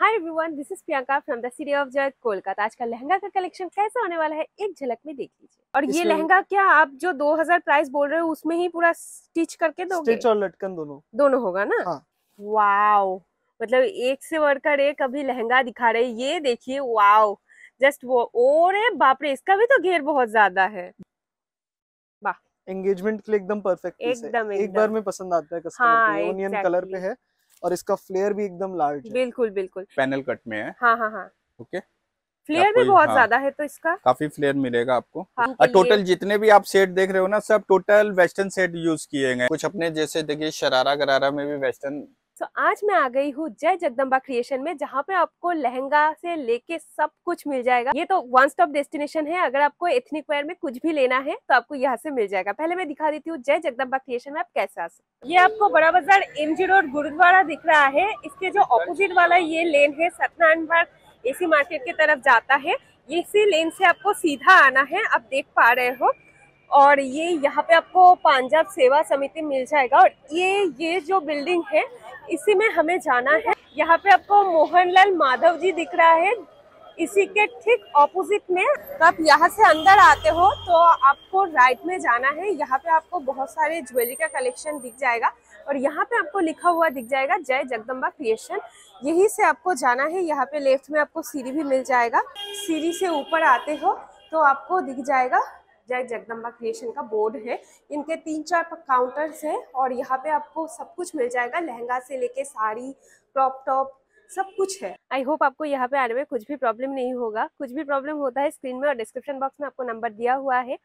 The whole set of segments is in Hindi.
Hi everyone this is Priyanka from the city of joy Kolkata आज का लहंगा का कलेक्शन कैसा होने वाला है एक झलक में देख लीजिए और ये लहंगा क्या आप जो 2000 प्राइस बोल रहे हो उसमें ही पूरा स्टिच करके दोगे स्टिच और लटकन दोनों दोनों होगा ना हाँ। वाओ मतलब एक से बढ़कर एक अभी लहंगा दिखा रहे ये देखिए वाओ जस्ट वो और बापरे इसका भी तो घेर बहुत ज्यादा है एंगेजमेंट के लिए एकदम परफेक्ट एकदम, एक, एक बार में पसंद आता है कस्टमर हाँ, ओनियन कलर पे है और इसका फ्लेयर भी एकदम लार्ज है बिल्कुल बिल्कुल पैनल कट में है हाँ हाँ हाँ ओके फ्लेयर भी बहुत हाँ, ज्यादा है तो इसका काफी फ्लेयर मिलेगा आपको हाँ, टोटल जितने भी आप सेट देख रहे हो ना सब टोटल वेस्टर्न सेट यूज किए गए कुछ अपने जैसे देखिए शरारा गरारा में भी वेस्टर्न सो तो so, आज मैं आ गई हूँ जय जगदम्बा क्रिएशन में जहाँ पे आपको लहंगा से लेके सब कुछ मिल जाएगा ये तो वन स्टॉप डेस्टिनेशन है अगर आपको एथनिक वेयर में कुछ भी लेना है तो आपको यहाँ से मिल जाएगा पहले मैं दिखा देती हूँ जय जगदम्बा क्रिएशन में आप कैसे आ सकते ये आपको बड़ा बाजार एम जी रोड गुरुद्वारा दिख रहा है इसके जो ऑपोजिट वाला ये लेन है सत्यनारायण बाग एसी मार्केट की तरफ जाता है इसी लेन से आपको सीधा आना है आप देख पा रहे हो और ये यहाँ पे आपको पंजाब सेवा समिति मिल जाएगा और ये ये जो बिल्डिंग है इसी में हमें जाना है यहाँ पे आपको मोहनलाल माधव जी दिख रहा है इसी के ठीक ऑपोजिट में तो आप यहाँ से अंदर आते हो तो आपको राइट में जाना है यहाँ पे आपको बहुत सारे ज्वेलरी का कलेक्शन दिख जाएगा और यहाँ पे आपको लिखा हुआ दिख जाएगा जय जगदम्बा क्रिएशन यही से आपको जाना है यहाँ पे लेफ्ट में आपको सीढ़ी भी मिल जाएगा सीढ़ी से ऊपर आते हो तो आपको दिख जाएगा जय जगदम्बा क्रिएशन का बोर्ड है इनके तीन चार काउंटर्स हैं और यहाँ पे आपको सब कुछ मिल जाएगा लहंगा से लेके साड़ी क्रॉप टॉप सब कुछ है आई होप आपको यहाँ पे आने में कुछ भी प्रॉब्लम नहीं होगा कुछ भी प्रॉब्लम होता है स्क्रीन में और डिस्क्रिप्शन बॉक्स में आपको नंबर दिया हुआ है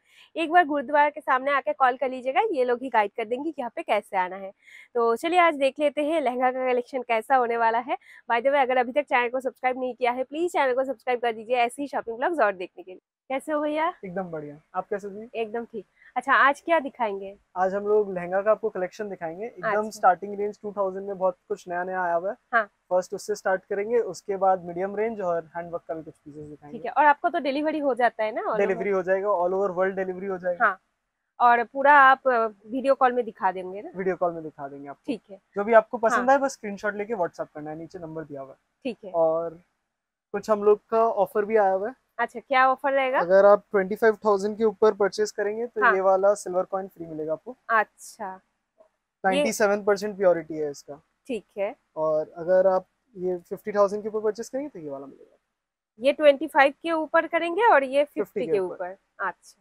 एक बार गुरुद्वारा के सामने आके कॉल कर लीजिएगा ये लोग ही गाइड कर देंगे कि यहाँ पे कैसे आना है तो चलिए आज देख लेते हैं लहंगा का कलेक्शन कैसा होने वाला है बाय द वे अगर अभी तक चैनल को सब्सक्राइब नहीं किया है प्लीज चैनल को सब्सक्राइब कर दीजिए ऐसे ही शॉपिंग ब्लॉग्स और देखने के लिए कैसे हो भैया एकदम बढ़िया आप कैसे जी एकदम ठीक अच्छा आज क्या दिखाएंगे आज हम लोग लहंगा का आपको कलेक्शन दिखाएंगे एकदम स्टार्टिंग रेंज 2000 में बहुत कुछ नया नया आया हुआ है फर्स्ट हाँ। उससे स्टार्ट करेंगे उसके बाद मीडियम रेंज और हैंडवर्क का भी कुछ पीसेस दिखाएंगे ठीक है और आपको तो डिलीवरी हो जाता है ना डिलीवरी हो जाएगा ऑल ओवर वर्ल्ड डिलीवरी हो जाएगा हाँ और पूरा आप वीडियो कॉल में दिखा देंगे ना वीडियो कॉल में दिखा देंगे आप ठीक है जो भी आपको पसंद हाँ। आए बस स्क्रीनशॉट लेके व्हाट्सअप करना है नीचे नंबर दिया हुआ है ठीक है और कुछ हम लोग का ऑफर भी आया हुआ है अच्छा क्या ऑफर रहेगा अगर आप ट्वेंटी फाइव थाउजेंड के ऊपर परचेज करेंगे तो हाँ. ये वाला सिल्वर कॉइन फ्री मिलेगा आपको अच्छा नाइन्टी सेवन परसेंट प्योरिटी है इसका ठीक है और अगर आप ये फिफ्टी थाउजेंड के ऊपर परचेज करेंगे तो ये वाला मिलेगा ये ट्वेंटी फाइव के ऊपर करेंगे और ये फिफ्टी के ऊपर अच्छा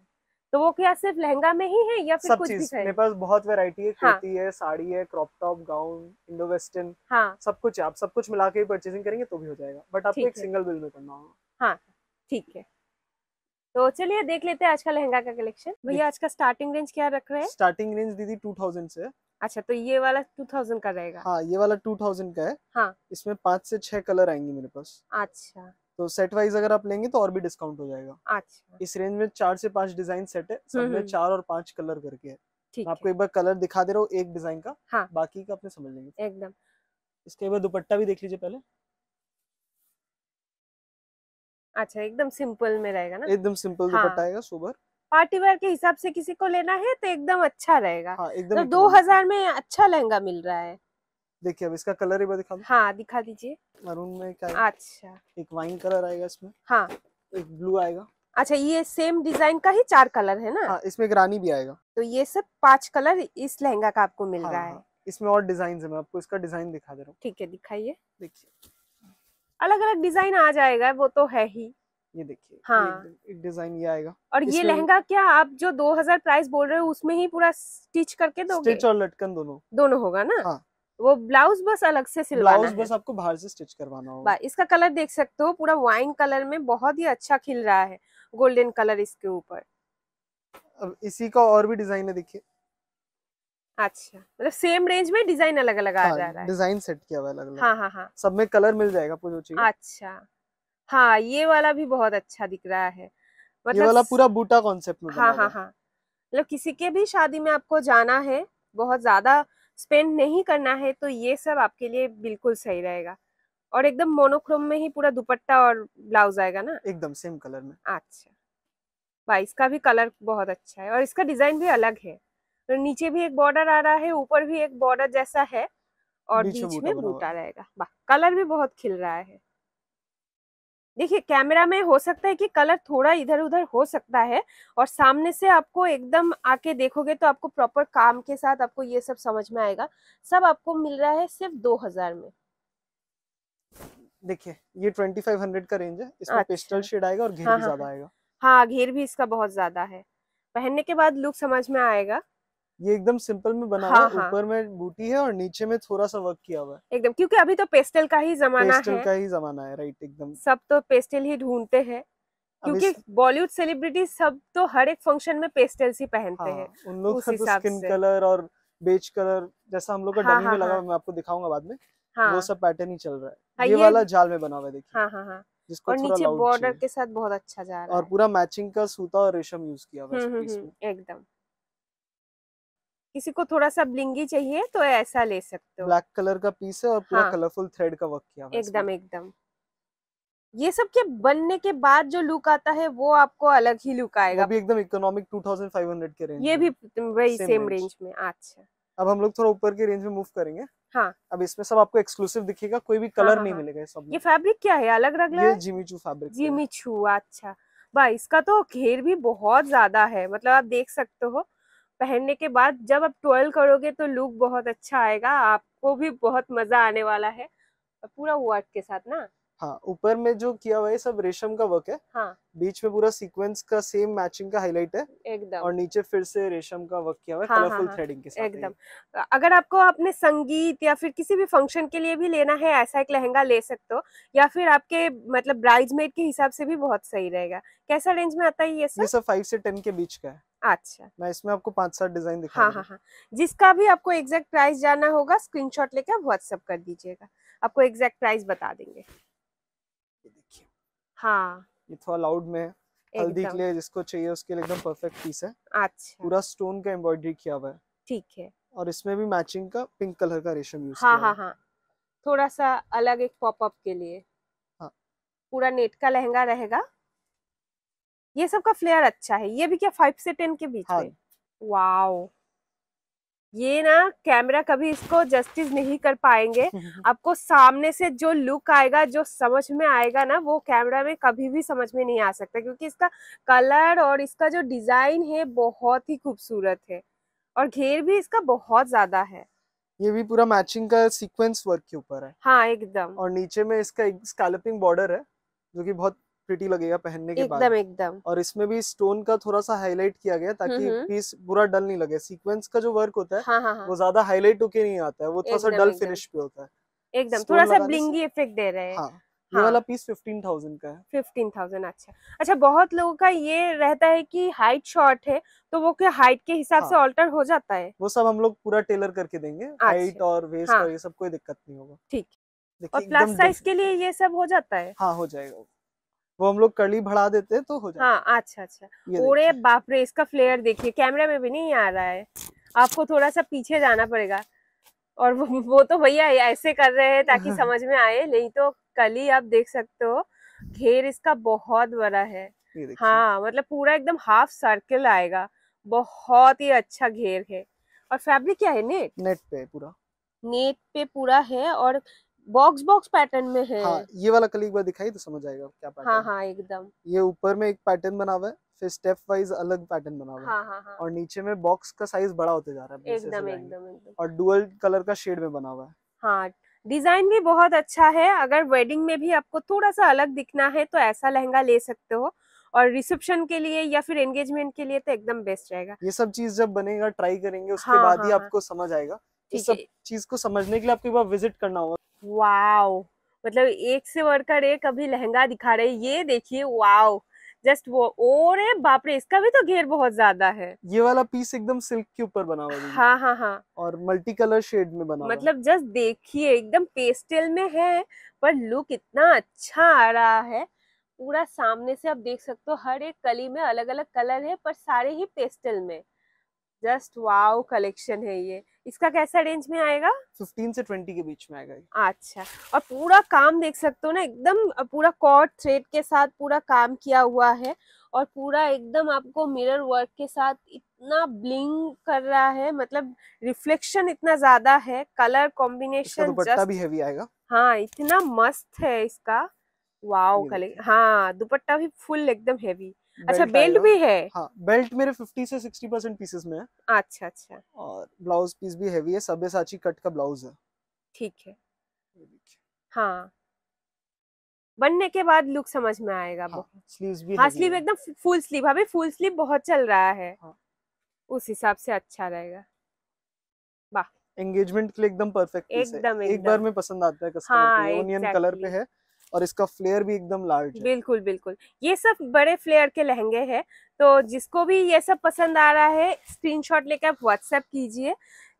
तो वो क्या सिर्फ लहंगा में ही है या फिर सब कुछ चीज भी मेरे पास बहुत वैरायटी है हाँ। है साड़ी है crop top gown Indo western हाँ। सब कुछ आप सब कुछ मिला के परचेजिंग करेंगे तो भी हो जाएगा बट आपको एक सिंगल बिल में करना होगा हाँ ठीक है तो चलिए देख लेते हैं आज का लहंगा का कलेक्शन भैया आज का स्टार्टिंग रेंज क्या रख रहे हैं स्टार्टिंग रेंज दीदी टू थाउजेंड से अच्छा तो ये वाला टू थाउजेंड का रहेगा हाँ ये वाला टू थाउजेंड का है हाँ इसमें पाँच से छह कलर आएंगे मेरे पास अच्छा तो सेट वाइज अगर आप लेंगे तो और भी डिस्काउंट हो जाएगा अच्छा इस रेंज में चार से पांच डिजाइन सेट है सब में हम्म। चार और पांच कलर करके है ठीक आपको एक बार कलर दिखा दे रहा हूँ एक डिजाइन का हाँ बाकी का अपने समझ लेंगे एकदम इसके बाद दुपट्टा भी देख लीजिए पहले अच्छा एकदम सिंपल में रहेगा ना एकदम सिंपल हाँ। दुपट्टा आएगा सोबर पार्टी वेयर के हिसाब से किसी को लेना है तो एकदम अच्छा रहेगा हाँ, एकदम तो दो अच्छा। हजार में अच्छा लहंगा मिल रहा है देखिए अब इसका कलर एक हाँ दिखा दीजिए मरून में क्या है? अच्छा एक वाइन कलर आएगा इसमें हाँ एक ब्लू आएगा अच्छा ये सेम डिजाइन का ही चार कलर है ना हाँ, इसमें एक रानी भी आएगा तो ये सब पांच कलर इस लहंगा का आपको मिल हाँ, रहा हाँ। है हाँ, इसमें और डिजाइन है मैं आपको इसका डिजाइन दिखा दे रहा हूँ ठीक है दिखाइए देखिए अलग अलग डिजाइन आ जाएगा वो तो है ही ये देखिए हाँ एक डिजाइन ये आएगा और ये लहंगा क्या आप जो 2000 प्राइस बोल रहे हो उसमें ही पूरा स्टिच करके दोगे स्टिच और लटकन दोनों दोनों होगा ना हाँ। वो ब्लाउज बस अलग से सिलवाना ब्लाउज बस आपको बाहर से स्टिच करवाना होगा इसका कलर देख सकते हो पूरा वाइन कलर में बहुत ही अच्छा खिल रहा है गोल्डन कलर इसके ऊपर अब इसी का और भी डिजाइन है देखिये अच्छा मतलब सेम रेंज में डिजाइन अलग अलग आ हाँ, जा रहा है डिजाइन सेट किया हुआ अलग अलग हाँ हाँ हाँ सब में कलर मिल जाएगा आपको जो अच्छा हाँ ये वाला भी बहुत अच्छा दिख रहा है मतलब ये वाला पूरा बूटा कॉन्सेप्ट में हाँ हाँ हाँ मतलब किसी के भी शादी में आपको जाना है बहुत ज्यादा स्पेंड नहीं करना है तो ये सब आपके लिए बिल्कुल सही रहेगा और एकदम मोनोक्रोम में ही पूरा दुपट्टा और ब्लाउज आएगा ना एकदम सेम कलर में अच्छा भाई इसका भी कलर बहुत अच्छा है और इसका डिजाइन भी अलग है तो नीचे भी एक बॉर्डर आ रहा है ऊपर भी एक बॉर्डर जैसा है और बीच, बीच में बूटा रहेगा कलर भी बहुत खिल रहा है देखिए कैमरा में हो सकता है कि कलर थोड़ा इधर उधर हो सकता है और सामने से आपको एकदम आके देखोगे तो आपको प्रॉपर काम के साथ आपको ये सब समझ में आएगा सब आपको मिल रहा है सिर्फ दो हजार में देखिए ये ट्वेंटी फाइव हंड्रेड का रेंज है इसमें पेस्टल शेड आएगा और हाँ, घेर हाँ, भी ज्यादा हाँ। आएगा हाँ घेर भी इसका बहुत ज्यादा है पहनने के बाद लुक समझ में आएगा ये एकदम सिंपल में बना हुआ हाँ, हाँ, ऊपर में बूटी है और नीचे में थोड़ा सा वर्क किया हुआ है एकदम क्योंकि अभी तो पेस्टल का ही जमाना पेस्टल है पेस्टल का ही जमाना है राइट एकदम सब तो पेस्टल ही ढूंढते हैं क्योंकि बॉलीवुड सेलिब्रिटीज सब तो हर एक फंक्शन में पेस्टल्स ही पहनते हैं हाँ, उन लोग का तो स्किन कलर और बेज कलर जैसा हम लोग का हाँ, डमी में लगा मैं आपको दिखाऊंगा बाद में वो सब पैटर्न ही चल रहा है ये वाला जाल में बना हुआ है देखिए हां हां हां जिसको और नीचे बॉर्डर के साथ बहुत अच्छा जा रहा है और पूरा मैचिंग का सूता और रेशम यूज किया हुआ है हम्म, इसमें हम्म, हम्म, एकदम किसी को थोड़ा सा ब्लिंगी चाहिए तो ऐसा ले सकते हो ब्लैक कलर का पीस है और पूरा हाँ। कलरफुल थ्रेड का वर्क किया एकदम एकदम ये सब के बनने के बाद जो लुक आता है वो आपको अलग ही लुक आएगा अभी एकदम इकोनॉमिक 2500 के रेंज ये भी वही सेम, सेम रेंज, में अच्छा अब हम लोग थोड़ा ऊपर के रेंज में मूव करेंगे हाँ अब इसमें सब आपको एक्सक्लूसिव दिखेगा कोई भी कलर हाँ, हाँ, नहीं हाँ। मिलेगा सब ये फैब्रिक क्या है अलग अलग ये जिमीचू फैब्रिक जिमी जिमीचू अच्छा भाई इसका तो घेर भी बहुत ज्यादा है मतलब आप देख सकते हो पहनने के बाद जब आप ट्वेल करोगे तो लुक बहुत अच्छा आएगा आपको भी बहुत मजा आने वाला है पूरा वर्क के साथ ना हाँ ऊपर में जो किया हुआ है सब रेशम का वर्क है हाँ बीच में पूरा सीक्वेंस का सेम मैचिंग का हाईलाइट है एकदम और नीचे फिर से रेशम का वर्क किया हुआ है हाँ, कलरफुल हाँ, थ्रेडिंग हाँ। के साथ एकदम अगर आपको अपने संगीत या फिर किसी भी फंक्शन के लिए भी लेना है ऐसा एक लहंगा ले सकते हो या फिर आपके मतलब ब्राइड के हिसाब से भी बहुत सही रहेगा कैसा रेंज में आता है ये सब ये सब फाइव से टेन के बीच का है अच्छा मैं इसमें आपको पांच सात डिजाइन दिखा हाँ हाँ हाँ जिसका भी आपको एग्जैक्ट प्राइस जाना होगा स्क्रीनशॉट लेके आप व्हाट्सअप कर दीजिएगा आपको एग्जैक्ट प्राइस बता देंगे हाँ ये थोड़ा तो लाउड में हल्दी के लिए जिसको चाहिए उसके लिए एकदम परफेक्ट पीस है अच्छा पूरा स्टोन का एम्ब्रॉयडरी किया हुआ है ठीक है और इसमें भी मैचिंग का पिंक कलर का रेशम यूज हाँ हाँ हाँ थोड़ा सा अलग एक पॉपअप के लिए हाँ पूरा नेट का लहंगा रहेगा ये सब का फ्लेयर अच्छा है ये भी क्या फाइव से टेन के बीच हाँ। वाओ ये ना कैमरा कभी इसको जस्टिस नहीं कर पाएंगे आपको सामने से जो लुक आएगा जो समझ में आएगा ना वो कैमरा में कभी भी समझ में नहीं आ सकता क्योंकि इसका कलर और इसका जो डिजाइन है बहुत ही खूबसूरत है और घेर भी इसका बहुत ज्यादा है ये भी पूरा मैचिंग का सीक्वेंस वर्क के ऊपर है हाँ एकदम और नीचे में इसका एक स्कैलपिंग बॉर्डर है जो की बहुत प्रिटी लगेगा पहनने के बाद एकदम और इसमें भी स्टोन का थोड़ा सा हाईलाइट किया गया ताकि पीस हम्म, हम्म। बुरा डल नहीं लगे सीक्वेंस का जो वर्क होता है हाँ, हाँ, हाँ। वो ज्यादा हाईलाइट होके नहीं आता है वो थोड़ा सा डल फिनिश पे होता है एकदम थोड़ा सा ब्लिंगी इफेक्ट दे रहे हैं ये हाँ। वाला पीस फिफ्टीन थाउजेंड का है फिफ्टीन थाउजेंड अच्छा अच्छा बहुत लोगों का ये रहता है कि हाइट शॉर्ट है तो वो क्या हाइट के हिसाब हाँ। से अल्टर हो जाता है वो सब हम लोग पूरा टेलर करके देंगे हाइट अच्छा। और वेस्ट हाँ। और ये सब कोई दिक्कत नहीं होगा ठीक और प्लस साइज के लिए ये सब हो जाता है हाँ हो जाएगा वो हम लोग कड़ी बढ़ा देते हैं तो हो जाए हाँ अच्छा अच्छा ओरे बाप रे इसका फ्लेयर देखिए कैमरे में भी नहीं आ रहा है आपको थोड़ा सा पीछे जाना पड़ेगा और वो, वो तो भैया ऐसे कर रहे हैं ताकि हाँ। समझ में आए नहीं तो कली आप देख सकते हो घेर इसका बहुत बड़ा है हाँ मतलब पूरा एकदम हाफ सर्किल आएगा बहुत ही अच्छा घेर है और फैब्रिक क्या है नेट नेट पे पूरा नेट पे पूरा है और बॉक्स बॉक्स पैटर्न में है हाँ, ये वाला कल एक बार दिखाई तो समझ आएगा क्या पैटर्न हाँ हाँ एकदम ये ऊपर में एक पैटर्न बना हुआ है फिर स्टेप वाइज अलग पैटर्न बना हुआ है हाँ, हाँ, हाँ. और नीचे में बॉक्स का साइज बड़ा होते जा रहा है एकदम एकदम एकदम और डुअल कलर का शेड में बना हुआ है हाँ डिजाइन भी बहुत अच्छा है अगर वेडिंग में भी आपको थोड़ा सा अलग दिखना है तो ऐसा लहंगा ले सकते हो और रिसेप्शन के लिए या फिर एंगेजमेंट के लिए तो एकदम बेस्ट रहेगा ये सब चीज जब बनेगा ट्राई करेंगे उसके हाँ, बाद ही हाँ, हाँ। आपको समझ आएगा इस सब चीज को समझने के लिए आपको एक बार विजिट करना होगा वाओ मतलब एक से बढ़कर एक अभी लहंगा दिखा रहे ये देखिए वाओ जस्ट वो और बापरे इसका भी तो घेर बहुत ज्यादा है ये वाला पीस एकदम सिल्क के ऊपर बना हुआ है हाँ हाँ हाँ और मल्टी कलर शेड में बना मतलब जस्ट देखिए एकदम पेस्टल में है पर लुक इतना अच्छा आ रहा है पूरा सामने से आप देख सकते हो हर एक कली में अलग अलग कलर है पर सारे ही पेस्टल में जस्ट वाओ कलेक्शन है ये इसका कैसा रेंज में आएगा 15 से 20 के बीच में आएगा अच्छा और पूरा काम देख सकते हो ना एकदम पूरा कॉर्ड थ्रेड के साथ पूरा काम किया हुआ है और पूरा एकदम आपको मिरर वर्क के साथ इतना ब्लिंग कर रहा है मतलब रिफ्लेक्शन इतना ज्यादा है कलर कॉम्बिनेशन भी हैवी आएगा हाँ इतना मस्त है इसका वाओ कलर हाँ दुपट्टा भी फुल एकदम हैवी अच्छा बेल्ट भी है हाँ बेल्ट मेरे 50 से 60 परसेंट पीसेस में है अच्छा अच्छा और ब्लाउज पीस भी हैवी है सबे साची कट का ब्लाउज है ठीक है हाँ बनने के बाद लुक समझ में आएगा हाँ, स्लीव्स भी हाँ स्लीव एकदम फुल स्लीव अभी फुल स्लीव बहुत चल रहा है हाँ। उस हिसाब से अच्छा रहेगा वाह एंगेजमेंट के लिए एकदम परफेक्ट एकदम, एकदम एक बार में पसंद आता है कस्टमर हाँ, यूनियन exactly. कलर पे है और इसका फ्लेयर भी एकदम लार्ज है बिल्कुल बिल्कुल ये सब बड़े फ्लेयर के लहंगे हैं तो जिसको भी ये सब पसंद आ रहा है स्क्रीनशॉट लेकर आप व्हाट्सएप कीजिए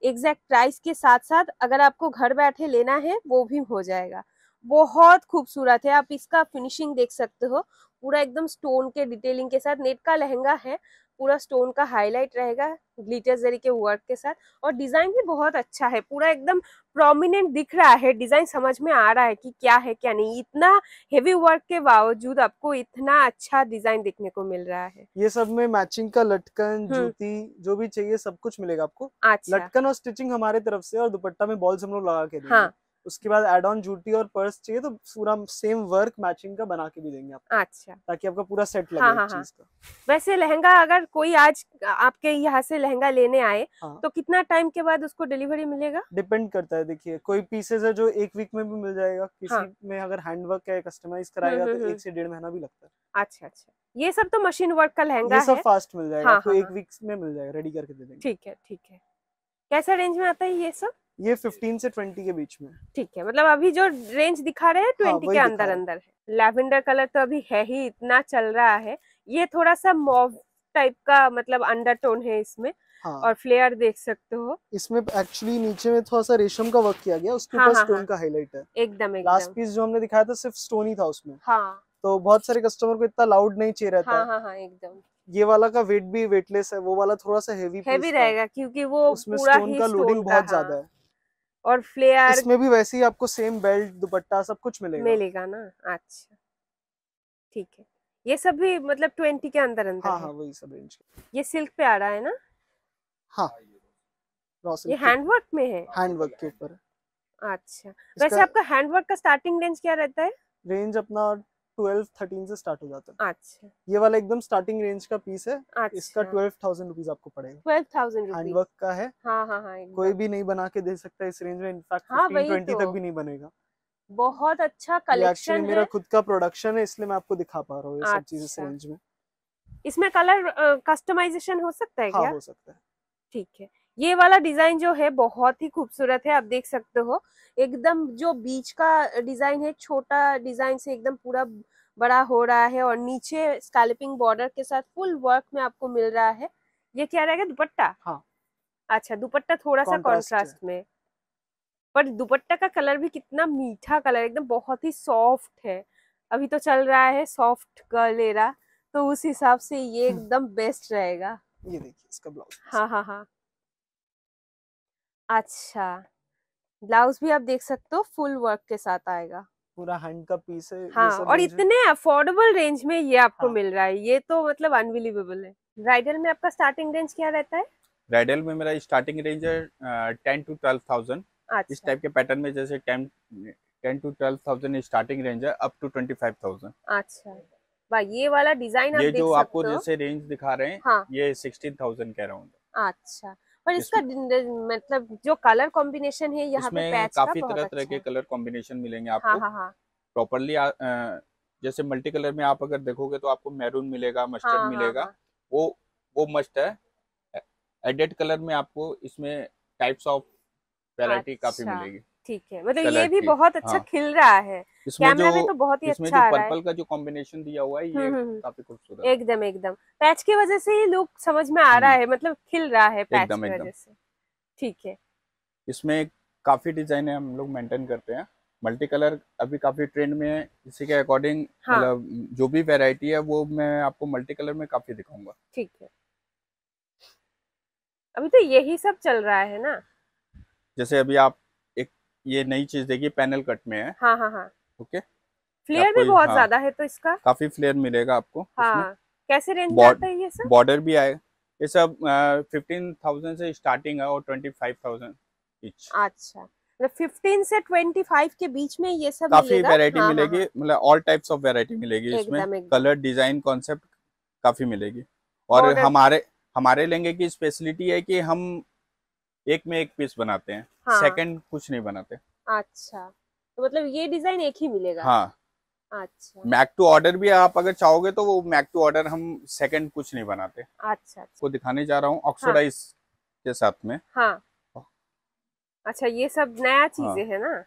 एग्जैक्ट प्राइस के साथ साथ अगर आपको घर बैठे लेना है वो भी हो जाएगा बहुत खूबसूरत है आप इसका फिनिशिंग देख सकते हो पूरा एकदम स्टोन के डिटेलिंग के साथ नेट का लहंगा है पूरा स्टोन का हाईलाइट रहेगा ग्लिटर जरी के वर्क के साथ और डिजाइन भी बहुत अच्छा है पूरा एकदम प्रोमिनेंट दिख रहा है डिजाइन समझ में आ रहा है कि क्या है क्या नहीं इतना हेवी वर्क के बावजूद आपको इतना अच्छा डिजाइन देखने को मिल रहा है ये सब में मैचिंग का लटकन हम्म। जूती जो भी चाहिए सब कुछ मिलेगा आपको अच्छा। लटकन और स्टिचिंग हमारे तरफ से और दुपट्टा में बॉल्स हम लोग लगा के हाँ उसके बाद एड ऑन जूटी और पर्स चाहिए तो पूरा सेम वर्क मैचिंग का बना के भी देंगे आप अच्छा ताकि आपका पूरा सेट लगे हाँ, हाँ, हाँ। चीज का वैसे लहंगा अगर कोई आज आपके यहाँ से लहंगा लेने आए हाँ, तो कितना टाइम के बाद उसको डिलीवरी मिलेगा डिपेंड करता है देखिए कोई पीसेज है जो एक वीक में भी मिल जाएगा किसी हाँ, में अगर हैंडवर्क है कस्टमाइज हम्म, कराएगा तो हम्म, एक हम्म। से डेढ़ महीना भी लगता है अच्छा अच्छा ये सब तो मशीन वर्क का लहंगा ये सब फास्ट मिल जाएगा हाँ, आपको हाँ, एक वीक में मिल जाएगा रेडी करके दे देंगे ठीक है ठीक है कैसा रेंज में आता है ये सब ये 15 से 20 के बीच में ठीक है मतलब अभी जो रेंज दिखा रहे हैं 20 हाँ, के अंदर अंदर है लैवेंडर कलर तो अभी है ही इतना चल रहा है ये थोड़ा सा मॉव टाइप का मतलब अंडरटोन है इसमें हाँ। और फ्लेयर देख सकते हो इसमें एक्चुअली नीचे में थोड़ा सा रेशम का वर्क किया गया उसके हाँ, ऊपर हाँ, स्टोन हाँ, का हाईलाइट है एकदम लास्ट पीस जो हमने दिखाया था सिर्फ स्टोन ही था उसमें हाँ तो बहुत सारे कस्टमर को इतना लाउड नहीं चेहरा रहता हाँ, हाँ, हाँ, एकदम ये वाला का वेट भी वेटलेस है वो वाला थोड़ा सा हेवी हेवी रहेगा क्योंकि वो उसमें स्टोन का लोडिंग बहुत ज्यादा हाँ। है और फ्लेयर इसमें भी वैसे ही आपको सेम बेल्ट दुपट्टा सब कुछ मिलेगा मिलेगा ना अच्छा ठीक है ये सब भी मतलब ट्वेंटी के अंदर अंदर हाँ, हाँ, वही सब रेंज ये सिल्क पे आ रहा है ना हाँ ये हैंडवर्क में है हैंडवर्क के ऊपर अच्छा वैसे आपका हैंडवर्क का स्टार्टिंग रेंज क्या रहता है रेंज अपना ट्वेल्व थर्टीन से स्टार्ट हो जाता है अच्छा ये वाला एकदम स्टार्टिंग रेंज का पीस है अच्छा। इसका ट्वेल्व थाउजेंड रुपीज आपको पड़ेगा ट्वेल्व थाउजेंड हैंडवर्क का है हाँ, हाँ, हाँ, कोई भी नहीं बना के दे सकता इस रेंज में इनफैक्ट ट्वेंटी हाँ, तक तो। भी नहीं बनेगा बहुत अच्छा कलेक्शन मेरा खुद का प्रोडक्शन है इसलिए मैं आपको दिखा पा रहा हूँ ये सब चीज इस रेंज अच्छा। में इसमें कलर कस्टमाइजेशन हो सकता है हाँ, क्या हो सकता है ठीक है ये वाला डिजाइन जो है बहुत ही खूबसूरत है आप देख सकते हो एकदम जो बीच का डिजाइन है छोटा डिजाइन से एकदम पूरा बड़ा हो रहा है और नीचे स्कैल्पिंग बॉर्डर के साथ फुल वर्क में आपको मिल रहा है ये क्या रहेगा दुपट्टा हाँ अच्छा दुपट्टा थोड़ा सा कॉन्ट्रास्ट में पर दुपट्टा का कलर भी कितना मीठा कलर एकदम बहुत ही सॉफ्ट है अभी तो चल रहा है सॉफ्ट गलेरा तो उस हिसाब से ये हम्म। एकदम बेस्ट रहेगा ये देखिए इसका ब्लाउज हाँ हाँ हाँ अच्छा ब्लाउज भी आप देख सकते हो फुल वर्क के साथ आएगा पूरा हैंड का पीस है हाँ और इतने अफोर्डेबल रेंज में ये आपको हाँ. मिल रहा है ये तो मतलब अनबिलीवेबल है ब्राइडल में आपका स्टार्टिंग रेंज क्या रहता है ब्राइडल में मेरा स्टार्टिंग रेंज है टेन टू ट्वेल्व थाउजेंड इस टाइप अच्छा। के पैटर्न में जैसे ten to twelve thousand starting range है up to twenty five thousand अच्छा ये वाला डिजाइन ये आप जो आपको जैसे रेंज दिखा रहे हैं हाँ. ये सिक्सटीन थाउजेंड के अराउंड अच्छा पर इसका मतलब जो कलर कॉम्बिनेशन है यहाँ पे काफी तरह तरह अच्छा के कलर कॉम्बिनेशन मिलेंगे हाँ, आपको प्रॉपरली हाँ, हाँ। जैसे मल्टी कलर में आप अगर देखोगे तो आपको मैरून मिलेगा मस्टर्ड मिलेगा वो वो मस्ट है एडेड कलर में आपको इसमें टाइप्स ऑफ वैरायटी काफी अच्छा, मिलेगी ठीक है मतलब ये भी बहुत अच्छा खिल रहा है इसमें जो तो बहुत ही इसमें अच्छा जो पर्पल का जो कॉम्बिनेशन दिया हुआ है ये हम्म, हम्म, हम्म। काफी खूबसूरत एकदम एकदम पैच की वजह से ही लुक समझ में आ रहा है मतलब खिल रहा है पैच की वजह से ठीक है इसमें काफी डिजाइन है हम लोग मेंटेन करते हैं मल्टी कलर अभी काफी ट्रेंड में है इसी के अकॉर्डिंग हाँ। मतलब जो भी वेराइटी है वो मैं आपको मल्टी कलर में काफी दिखाऊंगा ठीक है अभी तो यही सब चल रहा है ना जैसे अभी आप एक ये नई चीज देखिए पैनल कट में है हाँ हाँ हाँ ओके फ्लेयर भी बहुत हाँ, ज्यादा है तो इसका काफी फ्लेयर मिलेगा आपको हाँ कैसे रेंज में आता है ये सब बॉर्डर भी आएगा ये सब फिफ्टीन थाउजेंड से स्टार्टिंग है और ट्वेंटी फाइव थाउजेंड अच्छा फिफ्टीन मतलब से ट्वेंटी फाइव के बीच में ये सब काफी वेरायटी हाँ, हाँ, मिलेगी हाँ, मतलब ऑल टाइप्स ऑफ वेरायटी मिलेगी इसमें कलर डिजाइन कॉन्सेप्ट काफी मिलेगी और हमारे हमारे लेंगे की स्पेशलिटी है कि हम एक में एक पीस बनाते हैं हाँ। सेकंड कुछ नहीं बनाते अच्छा तो मतलब ये डिजाइन एक ही मिलेगा हाँ अच्छा मैक टू ऑर्डर भी आप अगर चाहोगे तो वो मैक टू ऑर्डर हम सेकंड कुछ नहीं बनाते अच्छा, अच्छा। दिखाने जा रहा हूँ ऑक्सोडाइज हाँ। के साथ में हाँ अच्छा ये सब नया चीजें हाँ। है ना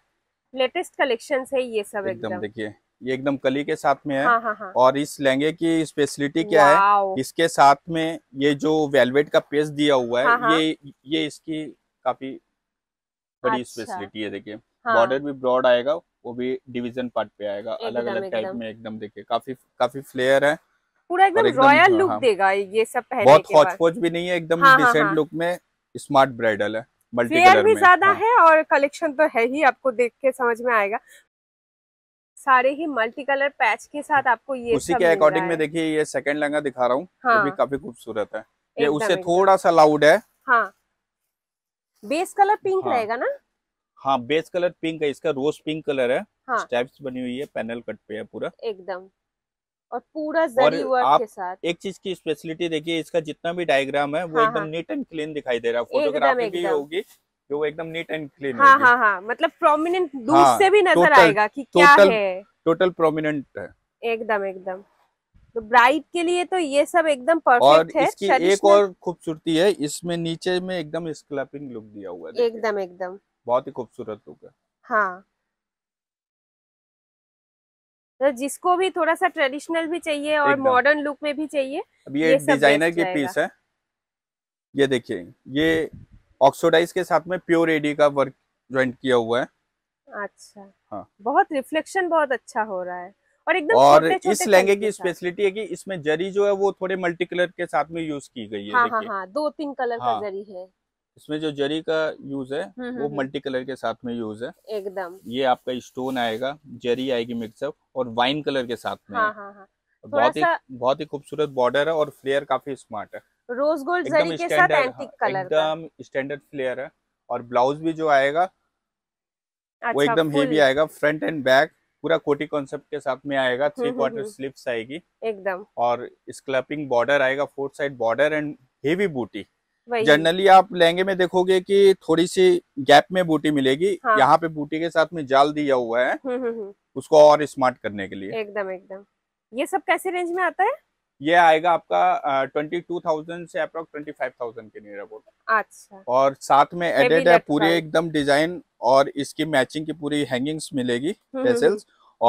लेटेस्ट कलेक्शन है ये सब एकदम देखिए ये एकदम कली के साथ में है हाँ हाँ हाँ। और इस लहंगे की स्पेशलिटी क्या है इसके साथ में ये जो वेलवेट का पेस्ट दिया हुआ है हाँ हाँ। ये ये इसकी काफी बड़ी अच्छा। स्पेशलिटी है देखिए हाँ। बॉर्डर भी ब्रॉड आएगा वो भी डिविजन पार्ट पे आएगा अलग अलग टाइप में एकदम देखिए काफी काफी फ्लेयर है पूरा एकदम रॉयल लुक हाँ। देगा ये सब पहले बहुत हॉचपोच भी नहीं है एकदम हाँ, डिसेंट हाँ, लुक हाँ। में स्मार्ट ब्राइडल है मल्टी कलर भी ज्यादा हाँ। है और कलेक्शन तो है ही आपको देख के समझ में आएगा सारे ही मल्टी कलर पैच के साथ आपको ये उसी के अकॉर्डिंग में देखिए ये सेकंड लहंगा दिखा रहा हूँ हाँ। भी काफी खूबसूरत है ये उससे थोड़ा सा लाउड है हाँ बेस कलर पिंक रहेगा ना हाँ बेस कलर पिंक है इसका रोज पिंक कलर है हाँ। स्टेप्स बनी हुई है पैनल कट पे है पूरा एकदम और पूरा और आप के साथ एक चीज की स्पेशलिटी देखिए इसका जितना भी डायग्राम है वो हाँ, एकदम नीट एंड क्लीन दिखाई दे रहा है फोटोग्राफी भी होगी जो तो एकदम नीट एंड क्लीन हाँ, हाँ, हाँ, मतलब प्रोमिनेंट दूर हाँ, से भी नजर आएगा कि क्या है टोटल प्रोमिनेंट है एकदम एकदम तो ब्राइट के लिए तो ये सब एकदम परफेक्ट है इसकी एक और खूबसूरती है इसमें नीचे में एकदम स्कैल्पिंग लुक दिया हुआ है एकदम एकदम बहुत ही खूबसूरत लुक है हाँ तो जिसको भी थोड़ा सा ट्रेडिशनल भी चाहिए और मॉडर्न लुक में भी चाहिए अब ये, ये डिजाइनर की पीस है ये देखिए ये ऑक्सोडाइज के साथ में प्योर एडी का वर्क ज्वाइंट किया हुआ है अच्छा हाँ बहुत रिफ्लेक्शन बहुत अच्छा हो रहा है और एकदम और छोटे, इस लहंगे की स्पेशलिटी है कि इसमें जरी जो है वो थोड़े मल्टी कलर के साथ में यूज की गई है हाँ हाँ हाँ दो तीन कलर हाँ, का जरी है इसमें जो जरी का यूज है हम्म, वो हम्म, हम्म। मल्टी कलर के साथ में यूज है एकदम ये आपका स्टोन आएगा जरी आएगी मिक्सअप और वाइन कलर के साथ में हाँ, हाँ, हाँ। बहुत ही बहुत ही खूबसूरत बॉर्डर है और फ्लेयर काफी स्मार्ट है रोज गोल्ड जरी के साथ एंटिक हाँ, कलर एकदम स्टैंडर्ड फ्लेयर है और ब्लाउज भी जो आएगा वो अच्छा, एकदम हेवी आएगा फ्रंट एंड बैक पूरा कोटी कॉन्सेप्ट के साथ में आएगा थ्री क्वार्टर स्लिप्स आएगी एकदम और स्क्लपिंग बॉर्डर आएगा fourth side border and heavy बूटी जनरली आप लहंगे में देखोगे कि थोड़ी सी गैप में बूटी मिलेगी हाँ। यहाँ पे बूटी के साथ में जाल दिया हुआ है हम्म, हम्म, हम्म। उसको और स्मार्ट करने के लिए एकदम एकदम ये सब कैसे रेंज में आता है ये आएगा आपका ट्वेंटी टू थाउजेंड से अप्रोक्स ट्वेंटी फाइव थाउजेंड के नियर अबाउट अच्छा और साथ में एडेड है पूरे एकदम डिजाइन और इसकी मैचिंग की पूरी हैंगिंग्स मिलेगी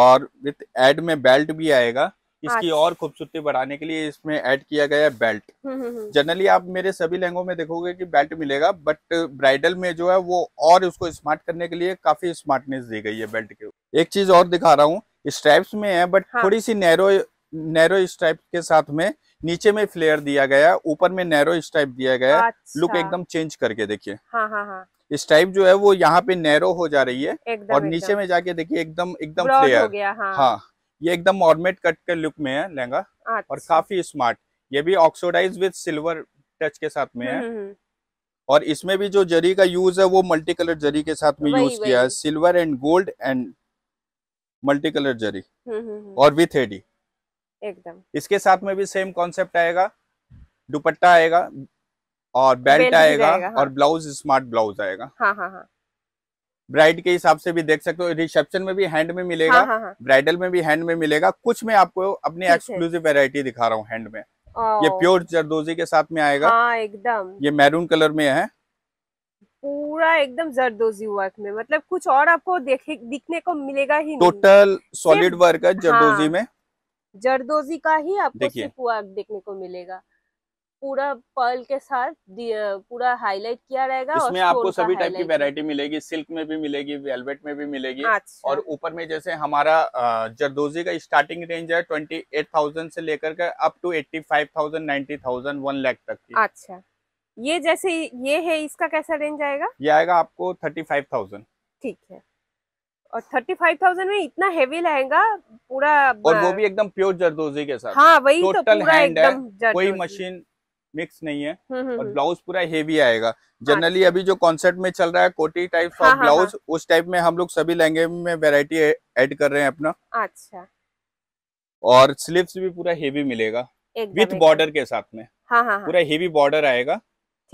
और विद एड में बेल्ट भी आएगा इसकी और खूबसूरती बढ़ाने के लिए इसमें ऐड किया गया है बेल्ट हम्म, जनरली हम्म, हम्म। आप मेरे सभी लहंगों में देखोगे कि बेल्ट मिलेगा बट ब्राइडल में जो है वो और उसको स्मार्ट करने के लिए काफी स्मार्टनेस दी गई है बेल्ट के एक चीज और दिखा रहा हूँ स्ट्राइप्स में है बट हाँ। थोड़ी सी नैरो नैरो स्ट्राइप के साथ में नीचे में फ्लेयर दिया गया ऊपर में नैरो स्ट्राइप दिया गया अच्छा। लुक एकदम चेंज करके देखिए हाँ हाँ हाँ स्ट्राइप जो है वो यहाँ पे नैरो हो जा रही है और नीचे में जाके देखिए एकदम एकदम फ्लेयर हाँ, हाँ ये एकदम ऑर्मेट कट के लुक में है लहंगा और अच्छा। काफी स्मार्ट ये भी ऑक्सोडाइज विद सिल्वर टच के साथ में है हम्म, हम्म, हम्म। और इसमें भी जो जरी का यूज है वो मल्टी कलर जरी के साथ में यूज किया है silver and gold and multi colour zari और विथ हेडी एकदम इसके साथ में भी सेम कॉन्सेप्ट आएगा दुपट्टा आएगा और बेल्ट, आएगा, आएगा हाँ। और ब्लाउज स्मार्ट ब्लाउज आएगा हाँ हाँ हाँ ब्राइड के हिसाब से भी देख सकते हो रिसेप्शन में भी हैंड में मिलेगा हाँ, हाँ, हाँ। ब्राइडल में भी हैंड में मिलेगा कुछ मैं आपको अपनी एक्सक्लूसिव वेरायटी दिखा रहा हूँ हैंड में ये प्योर जरदोजी के साथ में आएगा हाँ, एकदम ये मैरून कलर में है पूरा एकदम जरदोजी वर्क में मतलब कुछ और आपको देखे दिखने को मिलेगा ही टोटल सॉलिड वर्क है जरदोजी हाँ। में जरदोजी का ही आपको सिर्फ वर्क देखने को मिलेगा पूरा पर्ल के साथ पूरा हाईलाइट किया रहेगा इसमें और आपको सभी टाइप की वैरायटी मिलेगी सिल्क में भी मिलेगी वेलवेट में भी मिलेगी अच्छा। और ऊपर में जैसे हमारा जरदोजी का स्टार्टिंग रेंज है ट्वेंटी एट थाउजेंड से लेकर कर up to eighty five thousand ninety thousand one lakh तक की अच्छा ये जैसे ये है इसका कैसा रेंज आएगा ये आएगा आपको थर्टी फाइव थाउजेंड ठीक है और थर्टी फाइव थाउजेंड में इतना हेवी लहंगा पूरा और वो भी एकदम प्योर जरदोजी के साथ हाँ वही टोटल तो पूरा हैंड एकदम है कोई मशीन मिक्स नहीं है हम्म, हम्म, और ब्लाउज हम्म। पूरा हेवी आएगा जनरली हाँ। अभी जो कॉन्सेप्ट में चल रहा है कोटी टाइप ऑफ ब्लाउज उस टाइप में हम लोग सभी लहंगे में वेरायटी एड कर रहे हैं अपना अच्छा और स्लीव्स भी पूरा हेवी मिलेगा विथ बॉर्डर के साथ में हाँ हाँ, हाँ। पूरा हेवी बॉर्डर आएगा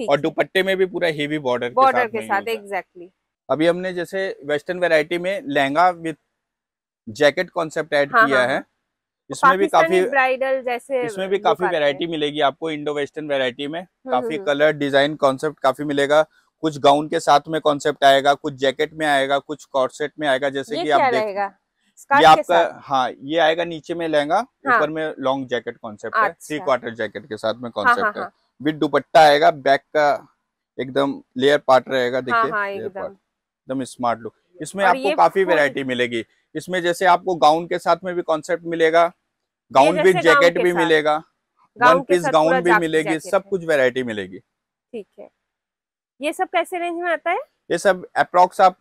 और दुपट्टे में भी पूरा हेवी बॉर्डर बॉर्डर के साथ एग्जैक्टली अभी हमने जैसे वेस्टर्न वेरायटी में lehenga with jacket concept add किया हाँ, है इसमें भी काफी ब्राइडल जैसे इसमें भी काफी वेरायटी मिलेगी आपको इंडो वेस्टर्न वेरायटी में हम्म, काफी कलर डिजाइन कॉन्सेप्ट काफी मिलेगा कुछ गाउन के साथ में कॉन्सेप्ट आएगा कुछ जैकेट में आएगा कुछ कॉर्सेट में आएगा जैसे कि आप देख ये आपका हाँ ये आएगा नीचे में लहंगा हाँ। ऊपर हाँ। में लॉन्ग जैकेट कॉन्सेप्ट है थ्री क्वार्टर जैकेट के साथ में कॉन्सेप्ट हाँ, हाँ, है विद दुपट्टा आएगा बैक का एकदम लेयर पार्ट रहेगा देखिए एकदम स्मार्ट लुक इसमें आपको काफी वेरायटी मिलेगी इसमें जैसे आपको गाउन के साथ में भी कॉन्सेप्ट मिलेगा गाउन विद जैकेट भी मिलेगा वन पीस गाउन भी मिलेगी सब कुछ वेरायटी मिलेगी ठीक है ये सब कैसे रेंज में आता है ये सब अप्रोक्स आप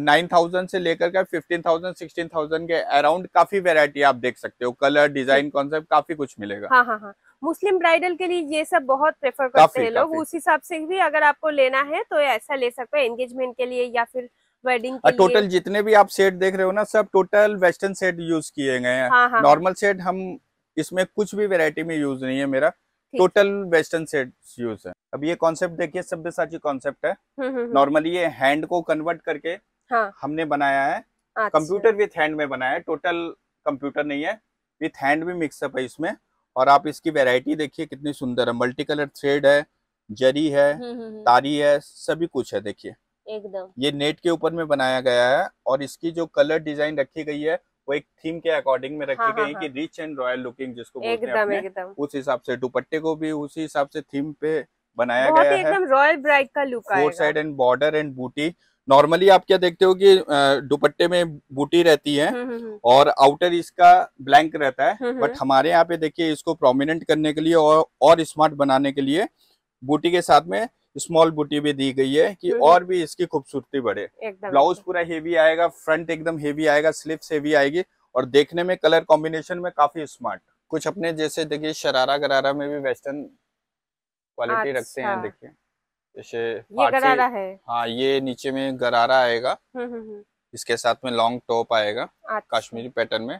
नाइन थाउजेंड से लेकर के फिफ्टीन थाउजेंड सिक्सटीन थाउजेंड के अराउंड काफी वेरायटी आप देख सकते हो कलर डिजाइन कॉन्सेप्ट काफी कुछ मिलेगा हाँ हाँ हाँ मुस्लिम ब्राइडल के लिए ये सब बहुत प्रेफर करते हैं लोग उस हिसाब से भी अगर आपको लेना है तो ऐसा ले सकते हैं एंगेजमेंट के लिए या फिर वेडिंग टोटल जितने भी आप सेट देख रहे हो ना सब टोटल वेस्टर्न सेट यूज किए गए हैं नॉर्मल हाँ, सेट हाँ, हाँ। हम इसमें कुछ भी वेरायटी में यूज नहीं है मेरा टोटल वेस्टर्न सेट यूज है अब ये कॉन्सेप्ट देखिए साची कॉन्सेप्ट है नॉर्मली हम्म, हम्म, हम्म। ये हैंड को कन्वर्ट करके हाँ। हमने बनाया है कंप्यूटर विथ हैंड में बनाया है टोटल कंप्यूटर नहीं है विथ हैंड भी मिक्सअप है इसमें और आप इसकी वेरायटी देखिए कितनी सुंदर है मल्टी कलर थ्रेड है जरी है तारी है सभी कुछ है देखिए एकदम ये नेट के ऊपर में बनाया गया है और इसकी जो कलर डिजाइन रखी गई है वो एक थीम के अकॉर्डिंग में रखी हाँ, हाँ गई हाँ, कि रिच एंड रॉयल लुकिंग जिसको एकदम एकदम उस हिसाब से दुपट्टे को भी उसी हिसाब से थीम पे बनाया गया है एकदम रॉयल ब्राइट का look four side and border and बूटी नॉर्मली आप क्या देखते हो कि दुपट्टे में बूटी रहती है हम्म, हम्म, हम्म। और आउटर इसका ब्लैंक रहता है बट हमारे यहाँ पे देखिये इसको प्रोमिनेंट करने के लिए और स्मार्ट बनाने के लिए बूटी के साथ में स्मॉल बूटी भी दी गई है कि हम्म। और भी इसकी खूबसूरती बढ़े ब्लाउज पूरा हेवी आएगा फ्रंट एकदम हेवी आएगा स्लिप हेवी आएगी और देखने में कलर कॉम्बिनेशन में काफी स्मार्ट कुछ अपने जैसे देखिए शरारा गरारा में भी वेस्टर्न क्वालिटी रखते हैं अच्छा। देखिए जैसे गरारा है हाँ ये नीचे में गरारा आएगा हम्म, हम्म, इसके साथ में लॉन्ग टॉप आएगा अच्छा। कश्मीरी पैटर्न में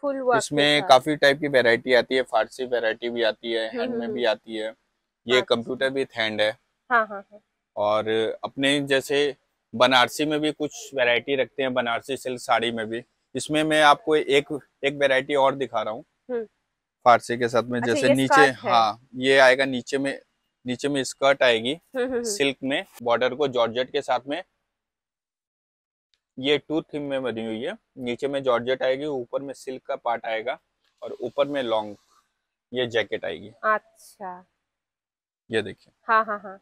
फुल इसमें काफी टाइप की वेरायटी आती है फारसी वेरायटी भी आती है हैंड में भी आती है ये कंप्यूटर भी हैंड है हाँ, हाँ, हाँ। और अपने जैसे बनारसी में भी कुछ वैरायटी रखते हैं बनारसी सिल्क साड़ी में भी इसमें मैं आपको एक एक वैरायटी और दिखा रहा हूँ हम्म। फारसी के साथ में अच्छा, जैसे नीचे हाँ ये आएगा नीचे में नीचे में स्कर्ट आएगी सिल्क हम्म, हम्म, में बॉर्डर को जॉर्जेट के साथ में ये टू थीम में बनी हुई है नीचे में जॉर्जेट आएगी ऊपर में सिल्क का पार्ट आएगा और ऊपर में लॉन्ग ये जैकेट आएगी अच्छा ये देखिए हाँ हाँ हाँ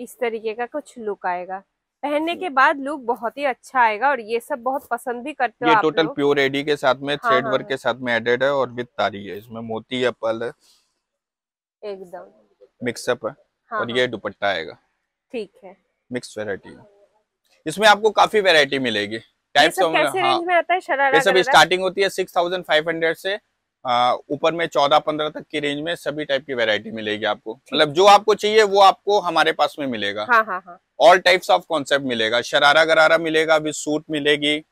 इस तरीके का कुछ लुक आएगा पहनने के बाद लुक बहुत ही अच्छा आएगा और ये सब बहुत पसंद भी करते ये टोटल प्योर एडी के साथ में थ्रेड वर्क हाँ। के साथ में एडेड है और विद तारी है इसमें मोती या पल एकदम मिक्सअप है हाँ, और हाँ। ये दुपट्टा आएगा ठीक है मिक्स वेरायटी इसमें आपको काफी वेरायटी मिलेगी टाइप कैसे रेंज हाँ। में आता है शरारा ये सब स्टार्टिंग होती है सिक्स थाउजेंड फाइव हंड्रेड से ऊपर में चौदह पंद्रह तक की रेंज में सभी टाइप की वेरायटी मिलेगी आपको मतलब जो आपको चाहिए वो आपको हमारे पास में मिलेगा ऑल टाइप्स ऑफ कॉन्सेप्ट मिलेगा शरारा गरारा मिलेगा विद सूट मिलेगी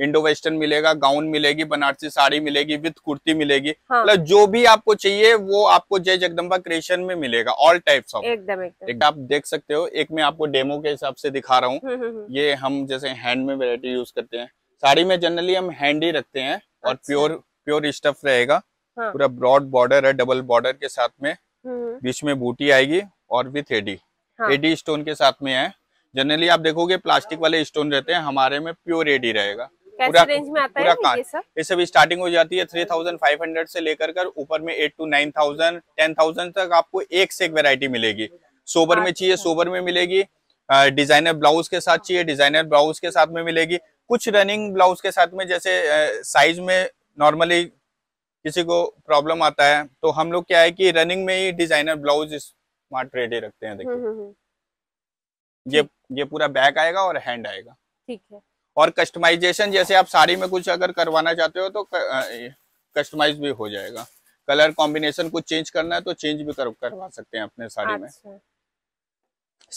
इंडो वेस्टर्न मिलेगा गाउन मिलेगी बनारसी साड़ी मिलेगी विद कुर्ती मिलेगी हाँ। मतलब हाँ। जो भी आपको चाहिए वो आपको जय जगदम्बा क्रिएशन में मिलेगा ऑल टाइप्स ऑफ एकदम एक आप देख सकते हो एक मैं आपको डेमो के हिसाब से दिखा रहा हूँ हम्म, हम्म, हम्म। ये हम जैसे हैंड में वेरायटी यूज करते हैं साड़ी में जनरली हम हैंड ही रखते हैं और प्योर अच्छा। प्योर स्टफ रहेगा हाँ। पूरा ब्रॉड बॉर्डर है डबल बॉर्डर के साथ में हम्म। बीच में बूटी आएगी और विथ एडी एडी स्टोन के साथ में है जनरली आप देखोगे प्लास्टिक वाले स्टोन रहते हैं हमारे में प्योर एडी रहेगा पूरा रेंज में आता पूरा है ये सब ये सब स्टार्टिंग हो जाती है थ्री थाउजेंड फाइव हंड्रेड से लेकर कर ऊपर में eight to nine thousand ten thousand तक आपको एक से एक वेरायटी मिलेगी सोबर में अच्छा। चाहिए सोबर में मिलेगी डिजाइनर ब्लाउज के साथ चाहिए डिजाइनर ब्लाउज के साथ में मिलेगी कुछ रनिंग ब्लाउज के साथ में जैसे साइज में नॉर्मली किसी को प्रॉब्लम आता है तो हम लोग क्या है कि रनिंग में ही डिजाइनर ब्लाउज स्मार्ट रेडी रखते हैं देखिए हम्म, हम्म, हम्म। ये ये पूरा बैक आएगा और हैंड आएगा ठीक है और कस्टमाइजेशन जैसे आप साड़ी में कुछ अगर करवाना चाहते हो तो कस्टमाइज भी हो जाएगा कलर कॉम्बिनेशन कुछ चेंज करना है तो चेंज भी कर, करवा सकते हैं अपने साड़ी में अच्छा।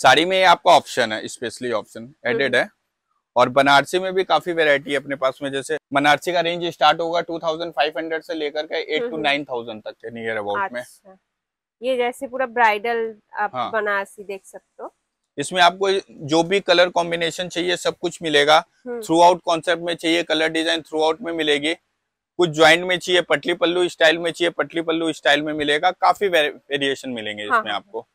साड़ी में आपका ऑप्शन है स्पेशली ऑप्शन एडेड है और बनारसी में भी काफी वेरायटी है अपने पास में जैसे बनारसी का रेंज स्टार्ट होगा 2500 से लेकर के एट टू थाउजेंड तक के नियर अबाउट में अच्छा। ये जैसे पूरा ब्राइडल आप हाँ। बनारसी देख सकते हो इसमें आपको जो भी कलर कॉम्बिनेशन चाहिए सब कुछ मिलेगा थ्रू आउट कॉन्सेप्ट में चाहिए कलर डिजाइन थ्रू आउट में मिलेगी कुछ ज्वाइंट में चाहिए पटली पल्लू स्टाइल में चाहिए पटली पल्लू स्टाइल में मिलेगा काफी वेरिएशन मिलेंगे हाँ, इसमें हाँ, हाँ। आपको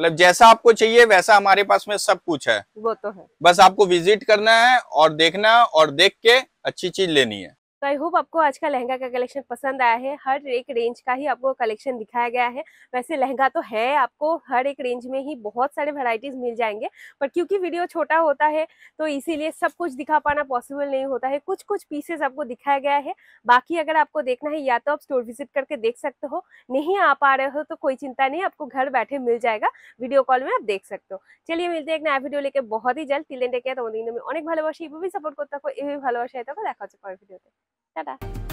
मतलब जैसा आपको चाहिए वैसा हमारे पास में सब कुछ है वो तो है बस आपको विजिट करना है और देखना और देख के अच्छी चीज लेनी है तो आई होप आपको आज का लहंगा का कलेक्शन पसंद आया है हर एक रेंज का ही आपको कलेक्शन दिखाया गया है वैसे लहंगा तो है आपको हर एक रेंज में ही बहुत सारे वैरायटीज मिल जाएंगे पर क्योंकि वीडियो छोटा होता है तो इसीलिए सब कुछ दिखा पाना पॉसिबल नहीं होता है कुछ कुछ पीसेस आपको दिखाया गया है बाकी अगर आपको देखना है या तो आप स्टोर विजिट करके देख सकते हो नहीं आ पा रहे हो तो कोई चिंता नहीं आपको घर बैठे मिल जाएगा वीडियो कॉल में आप देख सकते हो चलिए मिलते हैं एक नया वीडियो लेके बहुत ही জেল दिनों में তোমাদের আমি অনেক ভালোবাসি এইভাবেই সাপোর্ট করতে भी এইভাবে ভালোবাসা থাকো দেখা হচ্ছে পরের ভিডিওতে 拜拜。